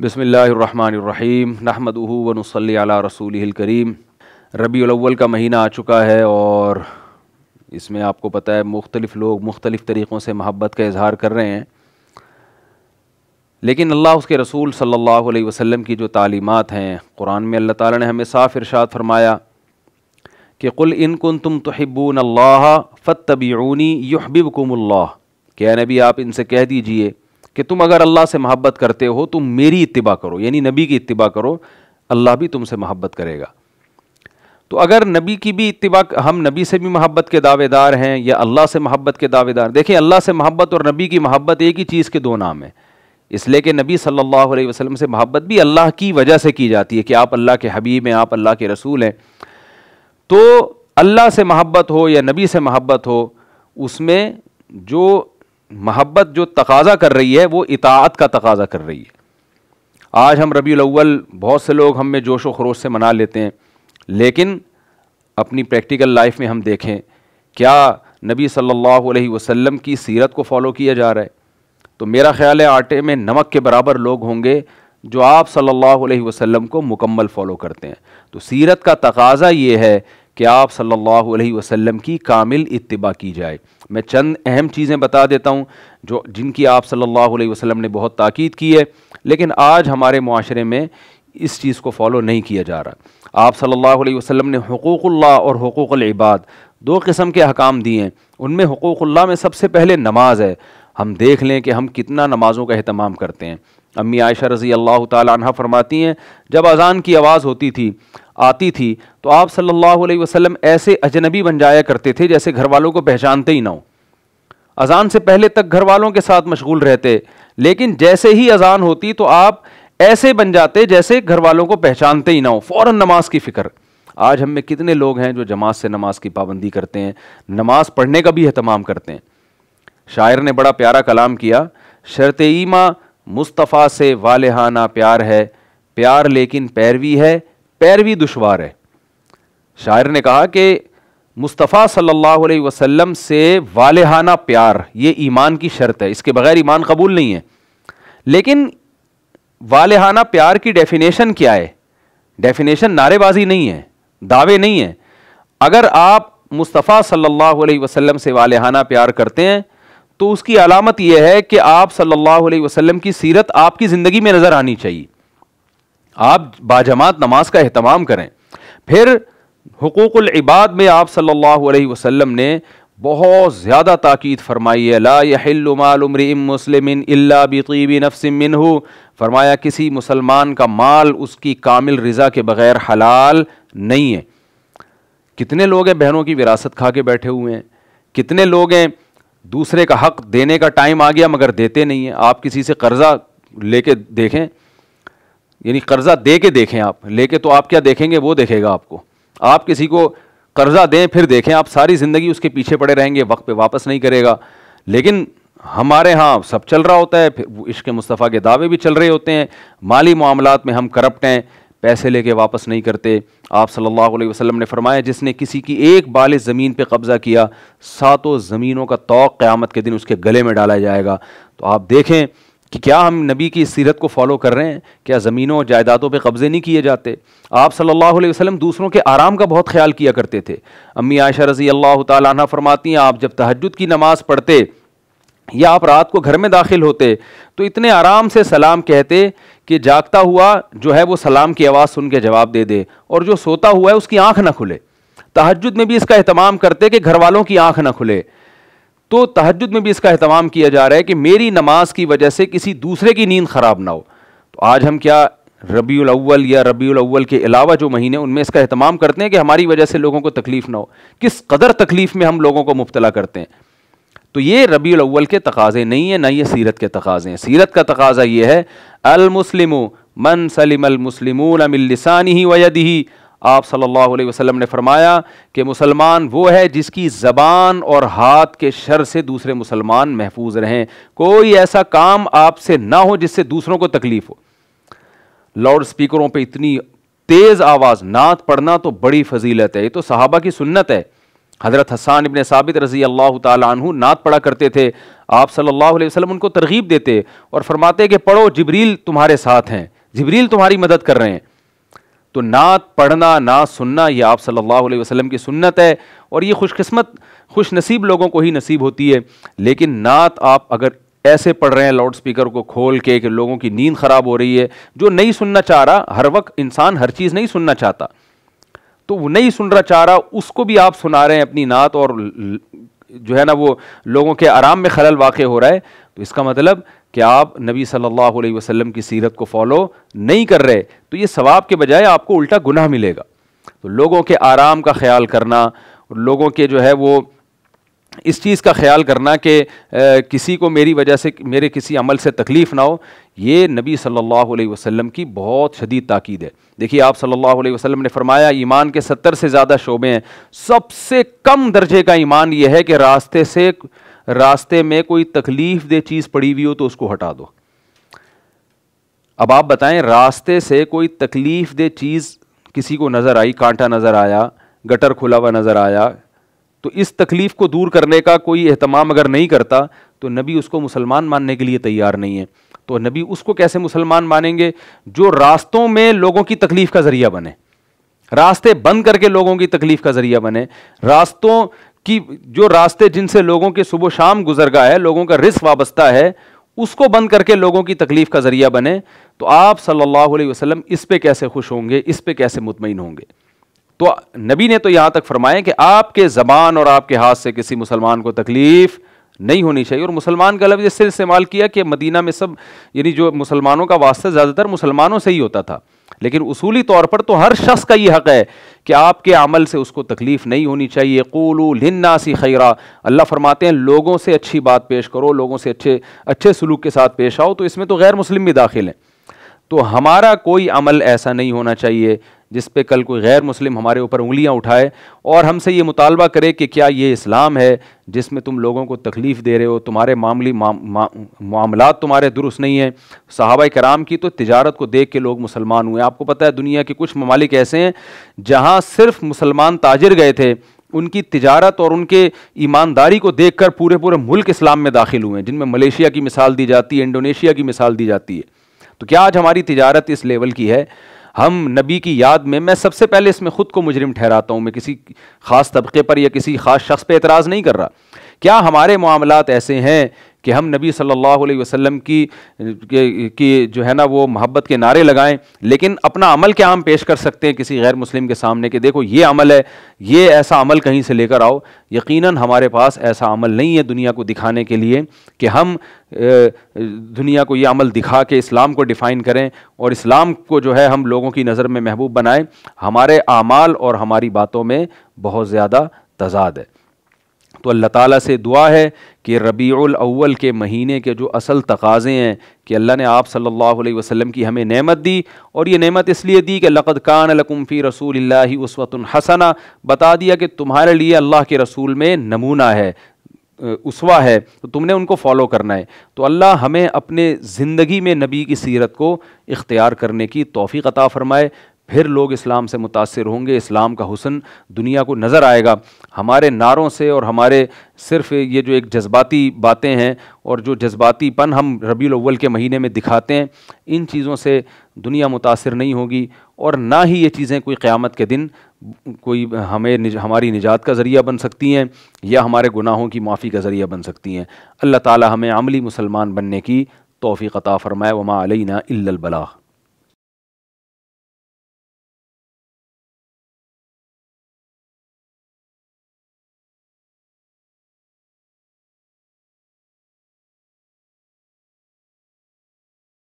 बसमीम नहमद सल अला रसूल करीम रबी अव्वल का महीना आ चुका है और इसमें आपको पता है मुख्तलिफ़ लोग मुख्तलिफ़ तरीक़ों से महब्बत का इजहार कर रहे हैं लेकिन अल्लाह उसके रसूल सल्लल्लाहु अलैहि वसल्लम की जो तालीमत हैं कुरान में अल्लाह ताला ने हमें साफ़ इरशाद फरमाया कि कुल इन तुम तहिब्बून अल्लाह फ़तबीनी कुमल्ला क्या नबी आप इनसे कह दीजिए कि तुम अगर अल्लाह से मोहब्बत करते हो तुम मेरी इतबा करो यानी नबी की इतबा करो अल्लाह भी तुमसे मोहब्बत करेगा तो अगर नबी की भी इतबा हम नबी से भी मोहब्बत के दावेदार हैं या अल्लाह से मोहब्बत के दावेदार देखिए अल्लाह से मोहब्बत और नबी की मोहब्बत एक ही चीज़ के दो नाम हैं इसलिए कि नबी सल्लल्लाहु अलैहि वसल्लम से मोहब्बत भी अल्लाह की वजह से की जाती है कि आप अल्लाह के हबीब हैं आप अल्लाह के रसूल हैं तो अल्लाह से मोहब्बत हो या नबी से मोहब्बत हो उसमें जो मोहब्बत जो तकाजा कर रही है वो इतात का तकाजा कर रही है आज हम रबी अव्वल बहुत से लोग हमें जोश व खरोश से मना लेते हैं लेकिन अपनी प्रैक्टिकल लाइफ में हम देखें क्या नबी सल्लल्लाहु अलैहि वसल्लम की सीरत को फॉलो किया जा रहा है तो मेरा ख्याल है आटे में नमक के बराबर लोग होंगे जो आप सल्लल्लाहु अलैहि वसल्लम को मुकम्मल फॉलो करते हैं तो सीरत का तकाजा ये है कि आप सल्लल्लाहु अलैहि वसल्लम की कामिल इतबा की जाए मैं चंद अहम चीज़ें बता देता हूँ जो जिनकी आप सल्लल्लाहु अलैहि वसल्लम ने बहुत ताक़ीद की है लेकिन आज हमारे माशरे में इस चीज़ को फॉलो नहीं किया जा रहा आप सल्लल्लाहु अलैहि वसल्लम ने हकूक़ुल्ला और हकूक़लबाद दो किस्म के अहकाम दिए हैं उनमें हकूक़ल्ला में सबसे पहले नमाज है हम देख लें कि हम कितना नमाज़ों का अहतमाम करते हैं अम्मी आयशा रज़ी अल्लाह तह फरमाती हैं जब अज़ान की आवाज़ होती थी आती थी तो आप सल्लल्लाहु अलैहि वसल्लम ऐसे अजनबी बन जाया करते थे जैसे घर वालों को पहचानते ही ना हो अज़ान से पहले तक घर वालों के साथ मशगूल रहते लेकिन जैसे ही अज़ान होती तो आप ऐसे बन जाते जैसे घर वालों को पहचानते ही ना हो फ़ौर नमाज की फ़िक्र आज हम में कितने लोग हैं जो जमात से नमाज की पाबंदी करते हैं नमाज पढ़ने का भी अहतमाम करते हैं शायर ने बड़ा प्यारा कलाम किया शरत ईमा मुस्तफ़ा से वालहाना प्यार है प्यार लेकिन पैरवी है पैरवी दुशवार है शायर ने कहा कि मुस्तफ़ा सल्लल्लाहु अलैहि वसल्लम से वालहाना प्यार ये ईमान की शर्त है इसके बगैर ईमान कबूल नहीं है लेकिन वालहाना प्यार की डेफिनेशन क्या है डेफिनेशन नारेबाजी नहीं है दावे नहीं है अगर आप मुस्तफ़ा सल्लल्लाहु अलैहि वसल्लम से वालहाना प्यार करते हैं तो उसकी अलामत यह है कि आप सल्लल्लाहु अलैहि वसल्लम की सीरत आपकी ज़िंदगी में नज़र आनी चाहिए आप बाजमात नमाज का अहतमाम करें फिर हकूक़ुल इबाद में आप सल्लल्लाहु अलैहि वसल्लम ने बहुत ज़्यादा ताक़द फरमाई है ला यहमालमरी नफसमिन हो फरमाया किसी मुसलमान का माल उसकी कामिल रज़ा के बग़ैर हलाल नहीं है कितने लोग हैं बहनों की विरासत खा के बैठे हुए हैं कितने लोग हैं दूसरे का हक देने का टाइम आ गया मगर देते नहीं है आप किसी से कर्ज़ा लेके देखें यानी कर्ज़ा दे के देखें आप लेके तो आप क्या देखेंगे वो देखेगा आपको आप किसी को कर्ज़ा दें फिर देखें आप सारी ज़िंदगी उसके पीछे पड़े रहेंगे वक्त पे वापस नहीं करेगा लेकिन हमारे यहाँ सब चल रहा होता है फिर इश्क मुस्तफ़ा के दावे भी चल रहे होते हैं माली मामला में हम करप्ट हैं पैसे लेके वापस नहीं करते आप सल्लल्लाहु अलैहि वसल्लम ने फरमाया जिसने किसी की एक बाल ज़मीन पे कब्ज़ा किया सातों ज़मीनों का तो क़्यामत के दिन उसके गले में डाला जाएगा तो आप देखें कि क्या हम नबी की सीरत को फॉलो कर रहे हैं क्या ज़मीनों और जायदादों पे कब्ज़े नहीं किए जाते आप सल्लल्लाहु अलैहि वसल्लम दूसरों के आराम का बहुत ख्याल किया करते थे अम्मी आयशा रज़ी अल्लाह तरमाती फरमाती हैं आप जब तहजद की नमाज़ पढ़ते या आप रात को घर में दाखिल होते तो इतने आराम से सलाम कहते कि जागता हुआ जो है वो सलाम की आवाज़ सुन के जवाब दे दे और जो सोता हुआ है उसकी आंख ना खुले तहजद में भी इसका अहतमाम करते कि घर वालों की आंख ना खुले तो तहजद में भी इसका अहतमाम किया जा रहा है कि मेरी नमाज की वजह से किसी दूसरे की नींद ख़राब ना हो तो आज हम क्या रबी अव्वल या रबी अव्वल के अलावा जो महीने उनमें इसका अहतमाम करते हैं कि हमारी वजह से लोगों को तकलीफ़ ना हो किस कदर तकलीफ़ में हम लोगों को मुबतला करते हैं तो ये रबी अव्वल के तकाजे नहीं है ना ये सीरत के तकाजे हैं सीरत का तकाजा ये है अलमुसलिम मन सलीम अलमुसलिम अमिलसानी ही वयद ही आप सल्लल्लाहु अलैहि वसल्लम ने फरमाया कि मुसलमान वो है जिसकी ज़बान और हाथ के शर से दूसरे मुसलमान महफूज रहें कोई ऐसा काम आपसे ना हो जिससे दूसरों को तकलीफ़ हो लाउड स्पीकरों पे इतनी तेज़ आवाज़ नात पढ़ना तो बड़ी फजीलत है ये तो साहबा की सुन्नत है हज़रत हसान इबन साबित रज़ी अल्लाह तु नात पढ़ा करते थे आप सल्लल्लाहु अलैहि वसल्लम उनको तरगीब देते और फरमाते कि पढ़ो जबरील तुम्हारे साथ हैं जबरील तुम्हारी मदद कर रहे हैं तो नात पढ़ना ना सुनना ये आप सल्लल्लाहु अलैहि वसल्लम की सुन्नत है और ये खुशकस्मत खुश नसीब लोगों को ही नसीब होती है लेकिन नात आप अगर ऐसे पढ़ रहे हैं लाउड स्पीकर को खोल के कि लोगों की नींद ख़राब हो रही है जो नहीं सुनना चाह रहा हर वक्त इंसान हर चीज़ नहीं सुनना चाहता तो वो नहीं सुन रहा चाह रहा उसको भी आप सुना रहे हैं अपनी नात और जो है ना वो लोगों के आराम में खलल वाक़ हो रहा है तो इसका मतलब कि आप नबी सल्लल्लाहु अलैहि वसल्लम की सीरत को फॉलो नहीं कर रहे तो ये सवाब के बजाय आपको उल्टा गुनाह मिलेगा तो लोगों के आराम का ख्याल करना लोगों के जो है वो इस चीज़ का ख्याल करना कि किसी को मेरी वजह से मेरे किसी अमल से तकलीफ़ ना हो ये नबी सल्लल्लाहु अलैहि वसल्लम की बहुत शदीद ताक़ीद है देखिए आप सल्लल्लाहु अलैहि वसल्लम ने फरमाया ईमान के सत्तर से ज़्यादा शोबे हैं सबसे कम दर्जे का ईमान यह है कि रास्ते से रास्ते में कोई तकलीफ़ दे चीज़ पड़ी हुई हो तो उसको हटा दो अब आप बताएं रास्ते से कोई तकलीफ़ दे चीज़ किसी को नज़र आई कांटा नज़र आया गटर खुला हुआ नज़र आया तो इस तकलीफ़ को दूर करने का कोई अहतमाम अगर नहीं करता तो नबी उसको मुसलमान मानने के लिए तैयार नहीं है तो नबी उसको कैसे मुसलमान मानेंगे जो रास्तों में लोगों की तकलीफ़ का ज़रिया बने रास्ते बंद करके लोगों की तकलीफ़ का ज़रिया बने रास्तों की जो रास्ते जिनसे लोगों के सुबह शाम गुजरगा है लोगों का रिस्क वाबस्ता है उसको बंद करके लोगों की तकलीफ़ का ज़रिया बने तो आप सल्लल्लाहु अलैहि वसल्लम इस पे कैसे खुश होंगे इस पे कैसे मुतमिन होंगे तो नबी ने तो यहां तक फरमाया कि आपके जबान और आपके हाथ से किसी मुसलमान को तकलीफ नहीं होनी चाहिए और मुसलमान का लफ्ज इससे इस्तेमाल किया कि मदीना में सब यानी जो मुसलमानों का वास्ता ज़्यादातर मुसलमानों से ही होता था लेकिन उसूली तौर पर तो हर शख्स का ये हक़ है कि आपके अमल से उसको तकलीफ़ नहीं होनी चाहिए कोलू लिन्नासी खैरा अल्लाह फरमाते हैं लोगों से अच्छी बात पेश करो लोगों से अच्छे अच्छे सलूक के साथ पेश आओ तो इसमें तो गैर मुस्लिम भी दाखिल हैं तो हमारा कोई अमल ऐसा नहीं होना चाहिए जिस पे कल कोई गैर मुस्लिम हमारे ऊपर उंगलियां उठाए और हमसे ये मुतालबा करे कि क्या ये इस्लाम है जिसमें तुम लोगों को तकलीफ़ दे रहे हो तुम्हारे मामली मामला तुम्हारे दुरुस्त नहीं है सहाबा कराम की तो तजारत को देख के लोग मुसलमान हुए आपको पता है दुनिया के कुछ ममालिक ऐसे हैं जहाँ सिर्फ मुसलमान ताजिर गए थे उनकी तजारत और उनके ईमानदारी को देखकर पूरे पूरे मुल्क इस्लाम में दाखिल हुए हैं जिनमें मलेशिया की मिसाल दी जाती है इंडोनेशिया की मिसाल दी जाती है तो क्या आज हमारी तजारत इस लेवल की है हम नबी की याद में मैं सबसे पहले इसमें ख़ुद को मुजरिम ठहराता हूँ मैं किसी ख़ास तबके पर या किसी ख़ास शख्स पर एतराज़ नहीं कर रहा क्या हमारे मामला ऐसे हैं कि हम नबी सल्लल्लाहु अलैहि वसल्लम की की जो है ना वो मोहब्बत के नारे लगाएं लेकिन अपना अमल क्या हम पेश कर सकते हैं किसी गैर मुस्लिम के सामने कि देखो ये अमल है ये ऐसा अमल कहीं से लेकर आओ यकीनन हमारे पास ऐसा अमल नहीं है दुनिया को दिखाने के लिए कि हम दुनिया को ये अमल दिखा के इस्लाम को डिफ़ाइन करें और इस्लाम को जो है हम लोगों की नज़र में महबूब बनाएं हमारे आमाल और हमारी बातों में बहुत ज़्यादा तजाद है तो अल्लाह ताला से दुआ है कि रबीउल अव्वल के महीने के जो असल तकाज़े हैं कि अल्लाह ने आप सल्लल्लाहु अलैहि वसल्लम की हमें नेमत दी और ये नेमत इसलिए दी कि लक़द कान लकुम्फ़ी रसूल उसवत हसना बता दिया कि तुम्हारे लिए अल्लाह के रसूल में नमूना है उसवा है तो तुमने उनको फॉलो करना है तो अल्लाह हमें अपने ज़िंदगी में नबी की सीरत को इख्तियार करने की तोफ़ी अता फ़रमाए फिर लोग इस्लाम से मुतासर होंगे इस्लाम का हुसन दुनिया को नज़र आएगा हमारे नारों से और हमारे सिर्फ ये जो एक जज्बाती बातें हैं और जो जज्बातीपन हम रबी अव्वल के महीने में दिखाते हैं इन चीज़ों से दुनिया मुतासर नहीं होगी और ना ही ये चीज़ें कोई क़्यामत के दिन कोई हमें निज, हमारी निजात का ज़रिया बन सकती हैं या हमारे गुनाहों की माफ़ी का ज़रिया बन सकती हैं अल्लाह ताली हमें अमली मुसलमान बनने की तोफ़ी क़ता फ़रमाए वमा अलना इल्लबला